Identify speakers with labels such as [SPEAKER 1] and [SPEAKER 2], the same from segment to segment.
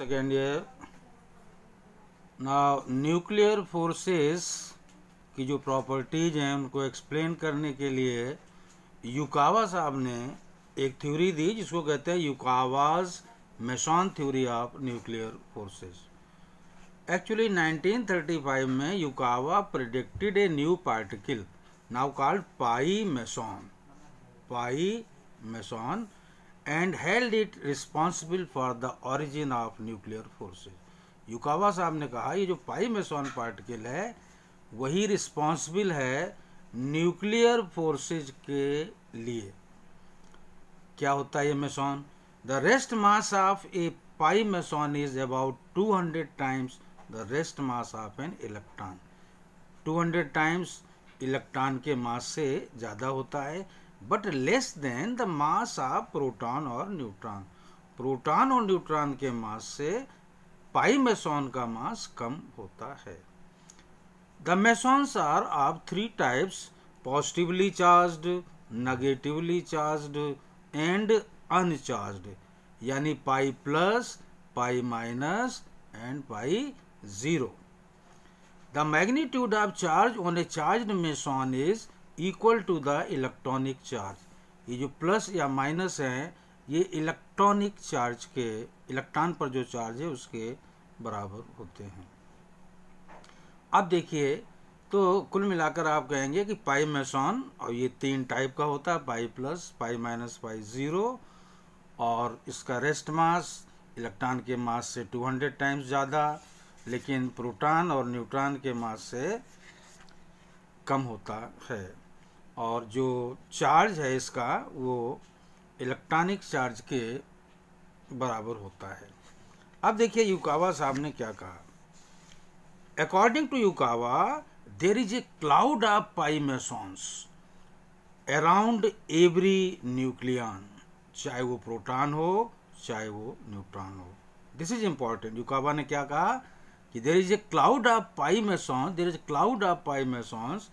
[SPEAKER 1] second year now nuclear forces की जो properties हैं उनको एक्सप्लेन करने के लिए युकावा साहब ने एक थ्योरी दी जिसको कहते हैं Yukawa's meson theory of nuclear forces actually 1935 में Yukawa predicted a new particle now called pi meson pi meson and held it responsible for the origin of nuclear forces Yukawa साहब ने कहा ये जो पाई मेसॉन पार्टिकल है वही responsible है nuclear forces के लिए क्या होता है ये meson the rest mass of a pi meson is about 200 times the rest mass of an electron 200 times electron के मास से ज़्यादा होता है but less than the mass of proton और न्यूट्रॉन प्रोटॉन और न्यूट्रॉन के मास से पाई meson का मास कम होता है the mesons are of three types positively charged negatively charged and uncharged यानी pi plus pi minus and pi zero the magnitude of charge on a charge meson is equal to the electronic charge ये जो plus या minus है ये electronic charge के electron पर जो charge है उसके बराबर होते हैं अब देखिए तो कुल मिलाकर आप कहेंगे कि पाई मैसॉन और ये तीन टाइप का होता है pi plus pi minus pi zero और इसका रेस्ट मास इलेक्ट्रॉन के मास से 200 टाइम्स ज़्यादा लेकिन प्रोटॉन और न्यूट्रॉन के मास से कम होता है और जो चार्ज है इसका वो इलेक्ट्रॉनिक चार्ज के बराबर होता है अब देखिए युकावा साहब ने क्या कहा according to Yukawa there is a cloud of pi mesons around every nucleon चाहे वो प्रोटॉन हो चाहे वो न्यूट्रॉन हो दिस इज इंपॉर्टेंट युकावा ने क्या कहा कि there is a cloud of pi mesons there is cloud of pi mesons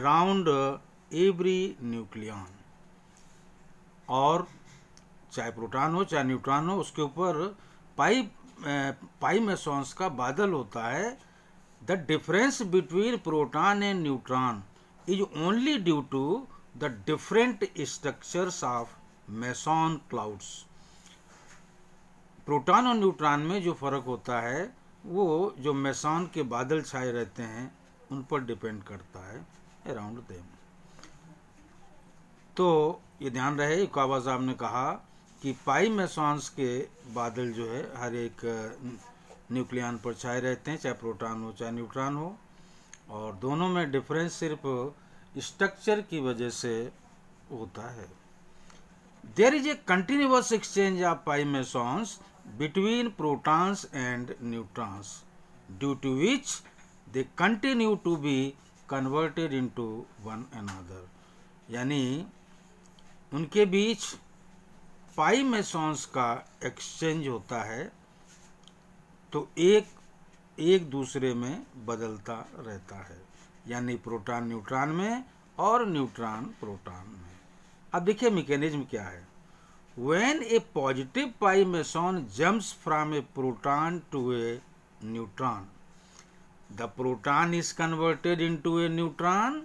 [SPEAKER 1] around every nucleon और चाहे प्रोटॉन हो चाहे न्यूट्रॉन हो उसके ऊपर पाई पाई मेसॉन्स का बादल होता है the difference between proton and neutron is only due to the different structures of meson clouds proton और न्यूट्रॉन में जो फ़र्क होता है वो जो मेसॉन के बादल छाए रहते हैं उन पर डिपेंड करता है अराउंड देम तो ये ध्यान रहे काबा साहब ने कहा कि पाई मेसॉन्स के बादल जो है हर एक न्यूक्लियन पर छाए रहते हैं चाहे प्रोटॉन हो चाहे न्यूट्रॉन हो और दोनों में डिफरेंस सिर्फ स्ट्रक्चर की वजह से होता है there is a continuous exchange of pi mesons between protons and neutrons due to which they continue to be converted into one another यानी उनके बीच पाई मेसोंस का एक्सचेंज होता है तो एक एक दूसरे में बदलता रहता है यानी प्रोटॉन न्यूट्रॉन में और न्यूट्रॉन प्रोटॉन में अब देखिए मैकेनिज्म क्या है when a positive pi meson jumps from a proton to a neutron the proton is converted into a neutron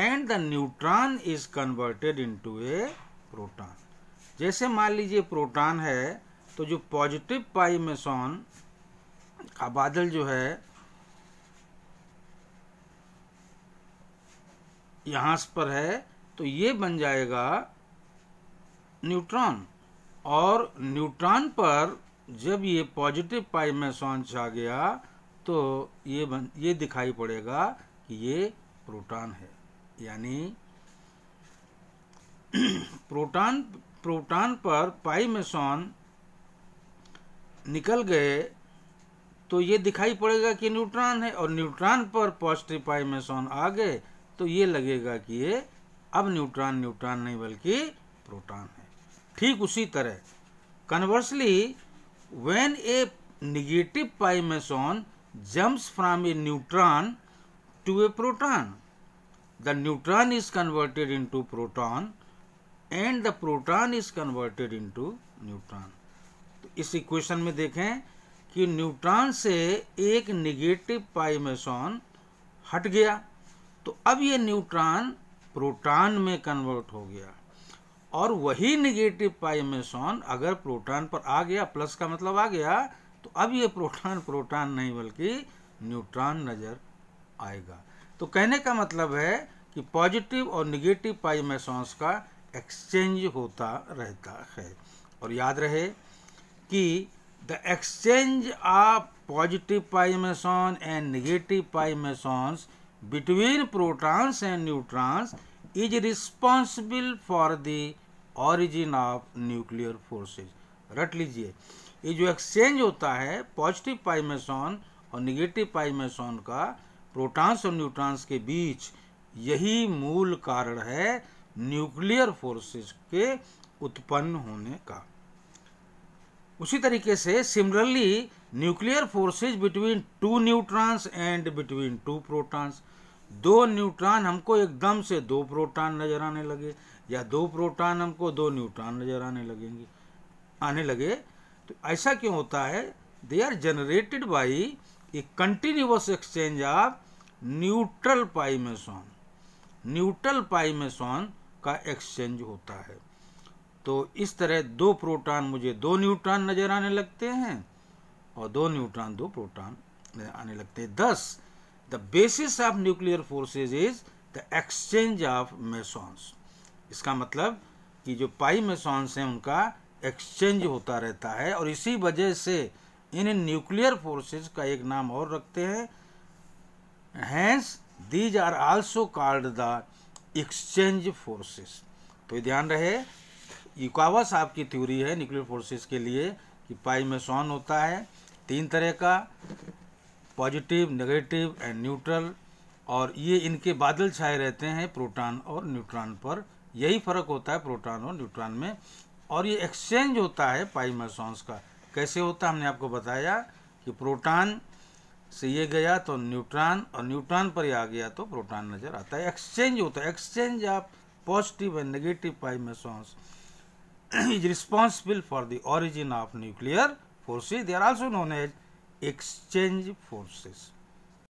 [SPEAKER 1] and the neutron is converted into a proton जैसे मान लीजिए प्रोटॉन है तो जो पॉजिटिव पाई मेसॉन का बादल जो है यहाँ पर है तो ये बन जाएगा न्यूट्रॉन और न्यूट्रॉन पर जब ये पॉजिटिव पाई छा गया तो ये बन ये दिखाई पड़ेगा कि ये प्रोटॉन है यानी प्रोटॉन प्रोटॉन पर पाई मेसॉन निकल गए तो ये दिखाई पड़ेगा कि न्यूट्रॉन है और न्यूट्रॉन पर पॉजिटिव पाई मेसॉन आ गए तो ये लगेगा कि ये अब न्यूट्रॉन न्यूट्रॉन नहीं बल्कि प्रोटॉन है ठीक उसी तरह conversely when a negative pi meson jumps from a neutron to a proton the neutron is converted into proton and the proton is converted into neutron. तो इस इक्वेशन में देखें कि न्यूट्रॉन से एक निगेटिव पाई हट गया तो अब ये न्यूट्रॉन प्रोटॉन में कन्वर्ट हो गया और वही निगेटिव पाई मेसॉन अगर प्रोटॉन पर आ गया प्लस का मतलब आ गया तो अब ये प्रोटॉन प्रोटॉन नहीं बल्कि न्यूट्रॉन नज़र आएगा तो कहने का मतलब है कि पॉजिटिव और निगेटिव पाइमेसॉन्स का एक्सचेंज होता रहता है और याद रहे कि the exchange of positive pi meson and negative pi mesons between protons and neutrons is responsible for the origin of nuclear forces रट लीजिए ये जो एक्सचेंज होता है पॉजिटिव पाइमेसॉन और निगेटिव पाइमेसॉन का प्रोटॉन्स और न्यूट्रॉन्स के बीच यही मूल कारण है न्यूक्लियर फोर्सेस के उत्पन्न होने का उसी तरीके से similarly nuclear forces between two neutrons and between two protons दो न्यूट्रॉन हमको एकदम से दो प्रोटॉन नजर आने लगे या दो प्रोटॉन हमको दो न्यूट्रॉन नजर आने लगेंगे आने लगे तो ऐसा क्यों होता है they are generated by a continuous exchange of neutral pi meson neutral pi meson का एक्सचेंज होता है तो इस तरह दो प्रोटॉन मुझे दो न्यूट्रॉन नजर आने लगते हैं और दो न्यूट्रॉन दो प्रोटॉन आने लगते हैं thus the basis of nuclear forces is the exchange of mesons इसका मतलब कि जो पाई मेसॉन्स हैं उनका एक्सचेंज होता रहता है और इसी वजह से इन न्यूक्लियर फोर्सेस का एक नाम और रखते हैं hence these are also called the exchange forces तो ध्यान रहे युकावा साहब की थ्योरी है न्यूक्लियर फोर्सेस के लिए कि पाई में सॉन होता है तीन तरह का पॉजिटिव नेगेटिव एंड न्यूट्रल और ये इनके बादल छाए रहते हैं प्रोटॉन और न्यूट्रॉन पर यही फर्क होता है प्रोटॉन और न्यूट्रॉन में और ये एक्सचेंज होता है पाई मैसॉन्स का कैसे होता हमने आपको बताया कि प्रोटॉन से ये गया तो न्यूट्रॉन और न्यूट्रॉन पर ये आ गया तो प्रोटॉन नज़र आता है एक्सचेंज होता है exchange of positive and negative pi mesons is responsible for the origin of nuclear forces they are also known as exchange forces